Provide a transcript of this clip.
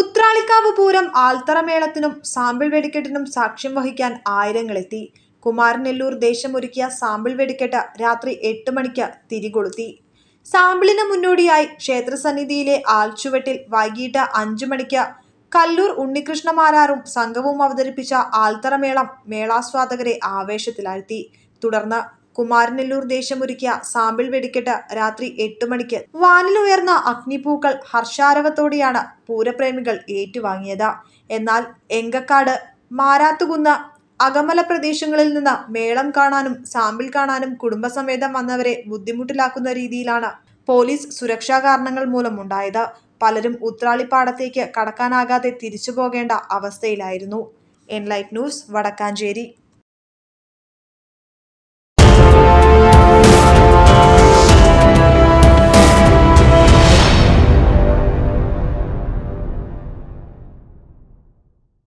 ഉത്രാളിക്കാവ് പൂരം ആൽത്തറമേളത്തിനും സാമ്പിൾ വെടിക്കെട്ടിനും സാക്ഷ്യം വഹിക്കാൻ ആയിരങ്ങളെത്തി കുമാരനെല്ലൂർ ദേശമൊരുക്കിയ സാമ്പിൾ വെടിക്കെട്ട് രാത്രി എട്ട് മണിക്ക് തിരികൊളുത്തി സാമ്പിളിന് മുന്നോടിയായി ക്ഷേത്രസന്നിധിയിലെ ആൽച്ചുവെട്ടിൽ വൈകിട്ട് അഞ്ചു മണിക്ക് കല്ലൂർ ഉണ്ണികൃഷ്ണമാരാറും സംഘവും അവതരിപ്പിച്ച ആൽത്തറമേളം മേളാസ്വാദകരെ ആവേശത്തിലാഴ്ത്തി തുടർന്ന് കുമാരനെല്ലൂർ ദേശമൊരുക്കിയ സാമ്പിൾ വെടിക്കെട്ട് രാത്രി എട്ട് മണിക്ക് വാനിലുയർന്ന അഗ്നിപൂക്കൾ ഹർഷാരവത്തോടെയാണ് പൂരപ്രേമികൾ ഏറ്റുവാങ്ങിയത് എന്നാൽ എങ്കക്കാട് മാരാത്തുകുന്ന് അകമല പ്രദേശങ്ങളിൽ നിന്ന് മേളം കാണാനും സാമ്പിൾ കാണാനും കുടുംബസമേതം വന്നവരെ ബുദ്ധിമുട്ടിലാക്കുന്ന രീതിയിലാണ് പോലീസ് സുരക്ഷാ കാരണങ്ങൾ ഉണ്ടായത് പലരും ഉത്രാളിപ്പാടത്തേക്ക് കടക്കാനാകാതെ തിരിച്ചു പോകേണ്ട അവസ്ഥയിലായിരുന്നു എൻലൈറ്റ് ന്യൂസ് വടക്കാഞ്ചേരി